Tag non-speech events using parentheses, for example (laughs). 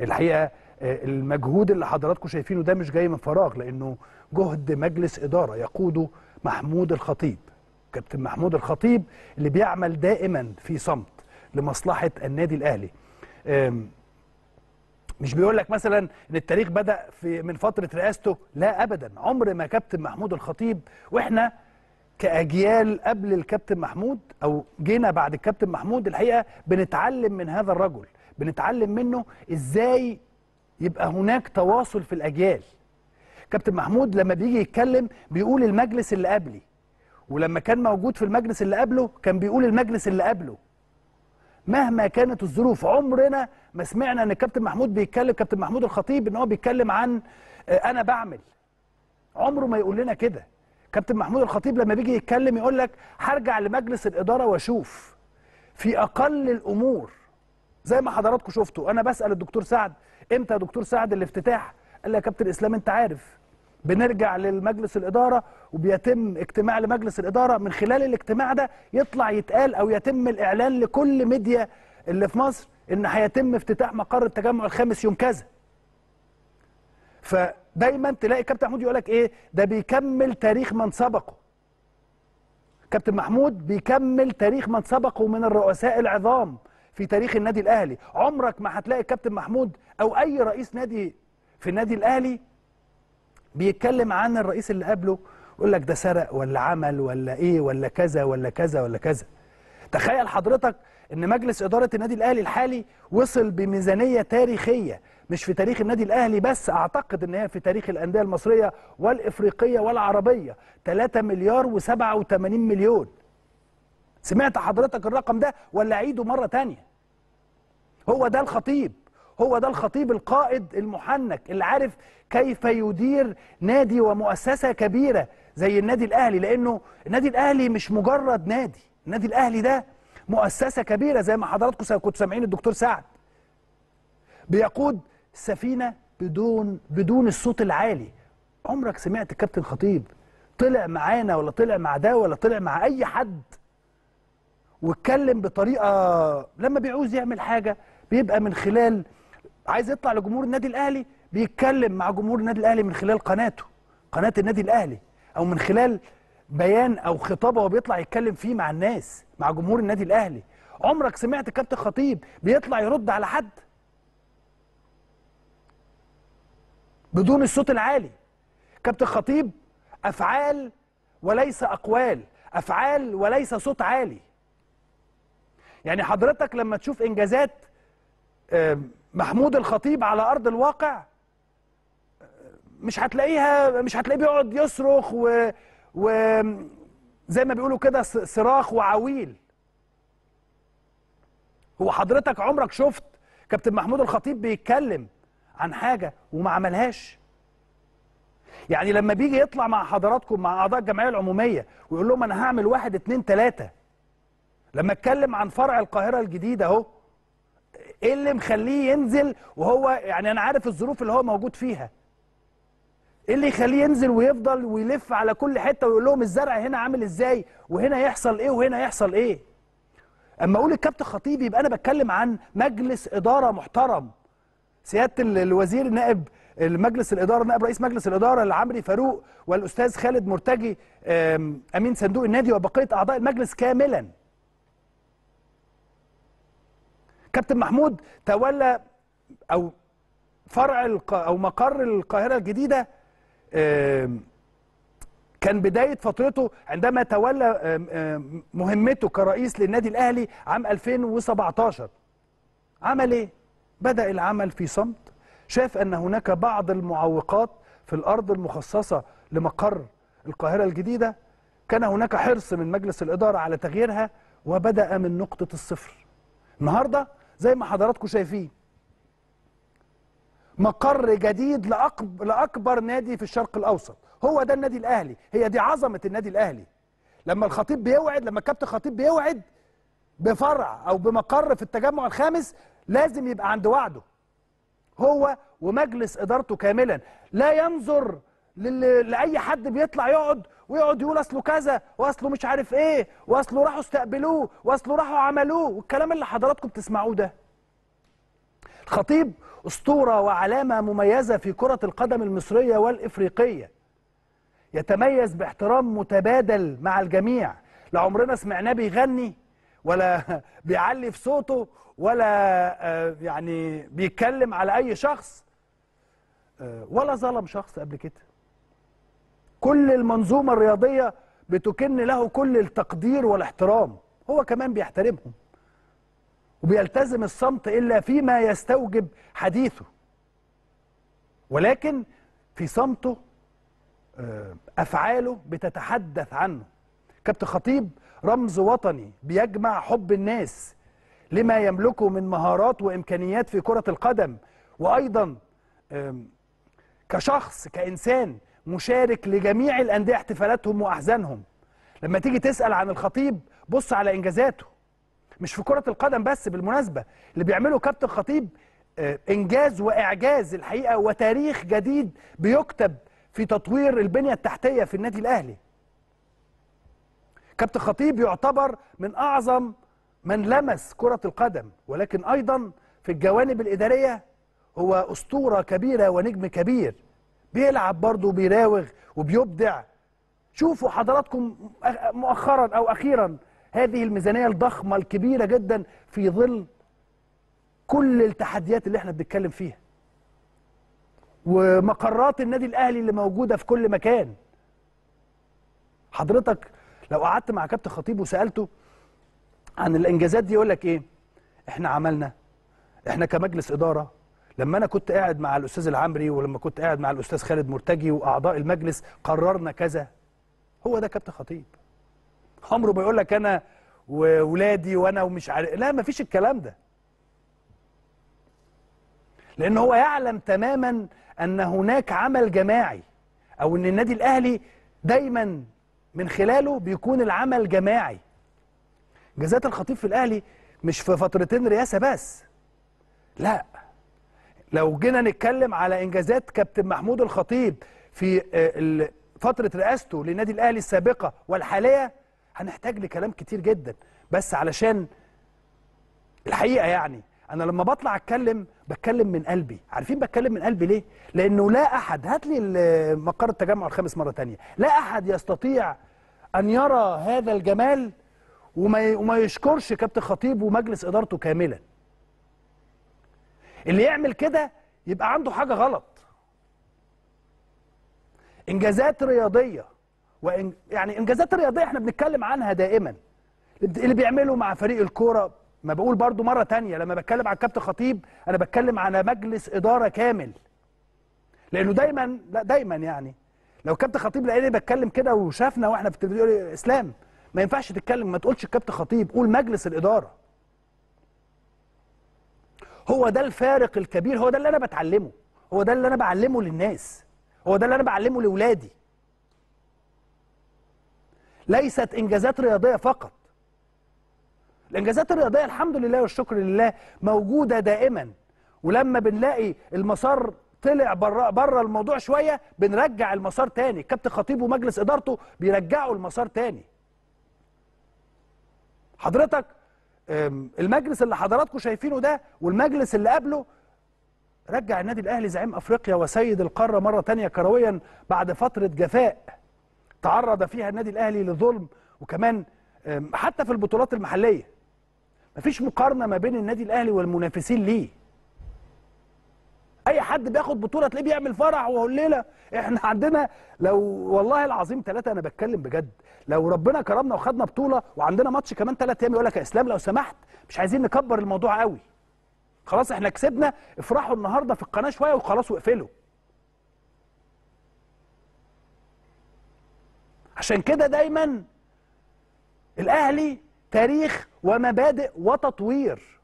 الحقيقه آه، المجهود اللي حضراتكم شايفينه ده مش جاي من فراغ لانه جهد مجلس اداره يقوده محمود الخطيب كابتن محمود الخطيب اللي بيعمل دائما في صمت لمصلحه النادي الاهلي مش بيقول لك مثلا ان التاريخ بدا في من فتره رئاسته لا ابدا عمر ما كابتن محمود الخطيب واحنا كاجيال قبل الكابتن محمود او جينا بعد الكابتن محمود الحقيقه بنتعلم من هذا الرجل بنتعلم منه ازاي يبقى هناك تواصل في الاجيال كابتن محمود لما بيجي يتكلم بيقول المجلس اللي قبلي ولما كان موجود في المجلس اللي قبله كان بيقول المجلس اللي قبله مهما كانت الظروف عمرنا ما سمعنا ان كابتن محمود بيتكلم كابتن محمود الخطيب ان هو بيتكلم عن آه، انا بعمل عمره ما يقول لنا كده كابتن محمود الخطيب لما بيجي يتكلم يقول لك هرجع لمجلس الاداره واشوف في اقل الامور زي ما حضراتكم شفتوا انا بسال الدكتور سعد امتى يا دكتور سعد الافتتاح قال لي يا كابتن اسلام انت عارف بنرجع لمجلس الاداره وبيتم اجتماع لمجلس الاداره من خلال الاجتماع ده يطلع يتقال او يتم الاعلان لكل ميديا اللي في مصر ان هيتم افتتاح مقر التجمع الخامس يوم كذا فدايما تلاقي كابتن محمود يقول لك ايه ده بيكمل تاريخ من سبقه كابتن محمود بيكمل تاريخ من سبقه من الرؤساء العظام في تاريخ النادي الاهلي عمرك ما هتلاقي الكابتن محمود او اي رئيس نادي في النادي الاهلي بيتكلم عن الرئيس اللي قبله يقول لك ده سرق ولا عمل ولا ايه ولا كذا ولا كذا ولا كذا تخيل حضرتك ان مجلس اداره النادي الاهلي الحالي وصل بميزانيه تاريخيه مش في تاريخ النادي الاهلي بس اعتقد ان هي في تاريخ الانديه المصريه والافريقيه والعربيه 3 مليار و87 مليون سمعت حضرتك الرقم ده ولا عيده مره ثانيه هو ده الخطيب هو ده الخطيب القائد المحنك اللي عارف كيف يدير نادي ومؤسسة كبيرة زي النادي الأهلي لأنه النادي الأهلي مش مجرد نادي النادي الأهلي ده مؤسسة كبيرة زي ما حضراتكم كنتوا سامعين الدكتور سعد بيقود سفينة بدون بدون الصوت العالي عمرك سمعت الكابتن خطيب طلع معانا ولا طلع مع ده ولا طلع مع أي حد واتكلم بطريقة لما بيعوز يعمل حاجة بيبقى من خلال عايز يطلع لجمهور النادي الاهلي بيتكلم مع جمهور النادي الاهلي من خلال قناته قناه النادي الاهلي او من خلال بيان او خطاب هو بيطلع يتكلم فيه مع الناس مع جمهور النادي الاهلي عمرك سمعت كابتن خطيب بيطلع يرد على حد بدون الصوت العالي كابتن خطيب افعال وليس اقوال افعال وليس صوت عالي يعني حضرتك لما تشوف انجازات محمود الخطيب على ارض الواقع مش هتلاقيها مش هتلاقيه بيقعد يصرخ و, و زي ما بيقولوا كده صراخ وعويل هو حضرتك عمرك شفت كابتن محمود الخطيب بيتكلم عن حاجه وما عملهاش يعني لما بيجي يطلع مع حضراتكم مع اعضاء الجمعيه العموميه ويقول لهم انا هعمل واحد اتنين تلاته لما اتكلم عن فرع القاهره الجديد اهو ايه اللي مخليه ينزل وهو يعني انا عارف الظروف اللي هو موجود فيها ايه اللي يخليه ينزل ويفضل ويلف على كل حته ويقول لهم الزرع هنا عامل ازاي وهنا يحصل ايه وهنا يحصل ايه اما اقول الكابتن خطيب يبقى انا بتكلم عن مجلس اداره محترم سياده الوزير نائب المجلس الاداره نائب رئيس مجلس الاداره العمري فاروق والاستاذ خالد مرتجي امين صندوق النادي وبقيه اعضاء المجلس كاملا كابتن محمود تولى او فرع او مقر القاهره الجديده كان بدايه فترته عندما تولى مهمته كرئيس للنادي الاهلي عام 2017 عمل ايه بدا العمل في صمت شاف ان هناك بعض المعوقات في الارض المخصصه لمقر القاهره الجديده كان هناك حرص من مجلس الاداره على تغييرها وبدا من نقطه الصفر النهارده زي ما حضراتكم شايفين مقر جديد لأكبر, لأكبر نادي في الشرق الأوسط هو ده النادي الأهلي هي دي عظمة النادي الأهلي لما الخطيب بيوعد لما الكابتن خطيب بيوعد بفرع أو بمقر في التجمع الخامس لازم يبقى عند وعده هو ومجلس إدارته كاملا لا ينظر لاي حد بيطلع يقعد ويقعد يقول اصله كذا واصله مش عارف ايه واصله راحوا استقبلوه واصله راحوا عملوه والكلام اللي حضراتكم بتسمعوه ده الخطيب اسطوره وعلامه مميزه في كره القدم المصريه والافريقيه يتميز باحترام متبادل مع الجميع لا عمرنا سمعناه بيغني ولا (laughs) بيعلي في صوته ولا آه، يعني بيتكلم على اي شخص آه، ولا ظلم شخص قبل كده كل المنظومة الرياضية بتكن له كل التقدير والاحترام هو كمان بيحترمهم وبيلتزم الصمت إلا فيما يستوجب حديثه ولكن في صمته آه، أفعاله بتتحدث عنه كابتن خطيب رمز وطني بيجمع حب الناس لما يملكه من مهارات وإمكانيات في كرة القدم وأيضا كشخص كإنسان مشارك لجميع الانديه احتفالاتهم واحزانهم لما تيجي تسال عن الخطيب بص على انجازاته مش في كره القدم بس بالمناسبه اللي بيعمله كابتن خطيب آه، انجاز واعجاز الحقيقه وتاريخ جديد بيكتب في تطوير البنيه التحتيه في النادي الاهلي كابتن خطيب يعتبر من اعظم من لمس كره القدم ولكن ايضا في الجوانب الاداريه هو اسطوره كبيره ونجم كبير بيلعب برضه وبيراوغ وبيبدع شوفوا حضراتكم مؤخرا او اخيرا هذه الميزانيه الضخمه الكبيره جدا في ظل كل التحديات اللي احنا بنتكلم فيها ومقرات النادي الاهلي اللي موجوده في كل مكان حضرتك لو قعدت مع كابتن خطيب وسالته عن الانجازات دي يقول لك ايه احنا عملنا احنا كمجلس اداره لما انا كنت قاعد مع الاستاذ العمري ولما كنت قاعد مع الاستاذ خالد مرتجي واعضاء المجلس قررنا كذا هو ده كابتن خطيب عمره ما يقول لك انا وولادي وانا ومش عارف لا مفيش الكلام ده لان هو يعلم تماما ان هناك عمل جماعي او ان النادي الاهلي دايما من خلاله بيكون العمل جماعي جزاه الخطيب في الاهلي مش في فترتين رئاسه بس لا لو جينا نتكلم على انجازات كابتن محمود الخطيب في آه، فتره رئاسته للنادي الاهلي السابقه والحاليه هنحتاج لكلام كتير جدا بس علشان الحقيقه يعني انا لما بطلع اتكلم بتكلم من قلبي عارفين بتكلم من قلبي ليه لانه لا احد هات لي مقر التجمع الخامس مره تانية لا احد يستطيع ان يرى هذا الجمال وما وما يشكرش كابتن خطيب ومجلس ادارته كاملا اللي يعمل كده يبقى عنده حاجة غلط إنجازات رياضية وإن يعني إنجازات رياضية احنا بنتكلم عنها دائما اللي بيعمله مع فريق الكورة ما بقول برضو مرة تانية لما بتكلم عن كابتن خطيب أنا بتكلم على مجلس إدارة كامل لأنه دايما لا دايما يعني لو كابتن خطيب لقيني بتكلم كده وشافنا واحنا في التلفزيون اسلام ما ينفعش تتكلم ما تقولش الكابتن خطيب قول مجلس الاداره هو ده الفارق الكبير هو ده اللي انا بتعلمه هو ده اللي انا بعلمه للناس هو ده اللي انا بعلمه لاولادي ليست انجازات رياضيه فقط الانجازات الرياضيه الحمد لله والشكر لله موجوده دائما ولما بنلاقي المسار طلع بره بره الموضوع شويه بنرجع المسار تاني كابتن خطيب ومجلس ادارته بيرجعوا المسار تاني حضرتك المجلس اللي حضراتكم شايفينه ده والمجلس اللي قبله رجع النادي الاهلي زعيم افريقيا وسيد القاره مره تانية كرويا بعد فتره جفاء تعرض فيها النادي الاهلي لظلم وكمان حتى في البطولات المحليه مفيش مقارنه ما بين النادي الاهلي والمنافسين ليه اي حد بياخد بطوله تلاقيه بيعمل فرح وهليله احنا عندنا لو والله العظيم ثلاثه انا بتكلم بجد لو ربنا كرمنا وخدنا بطوله وعندنا ماتش كمان ثلاث ايام يقول لك يا اسلام لو سمحت مش عايزين نكبر الموضوع قوي خلاص احنا كسبنا افرحوا النهارده في القناه شويه وخلاص واقفلوا عشان كده دايما الاهلي تاريخ ومبادئ وتطوير